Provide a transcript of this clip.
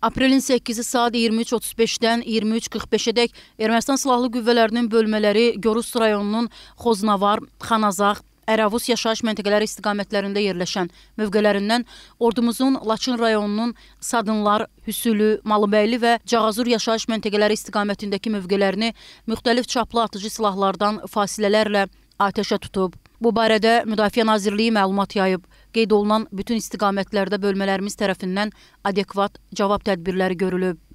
Aprelin 8-i saat 23.35-dən 23.45-ədək Ermənistan Silahlı Qüvvələrinin bölmələri Gorus rayonunun Xoznavar, Xanazaq, Əravus yaşayış məntəqələri istiqamətlərində yerləşən mövqələrindən ordumuzun Laçın rayonunun Sadınlar, Hüsülü, Malıbəyli və Cağazur yaşayış məntəqələri istiqamətindəki mövqələrini müxtəlif çaplı atıcı silahlardan fasilələrlə atəşə tutub. Bu barədə Müdafiə Nazirliyi məlumat yayıb. Qeyd olunan bütün istiqamətlərdə bölmələrimiz tərəfindən adekvat cavab tədbirləri görülüb.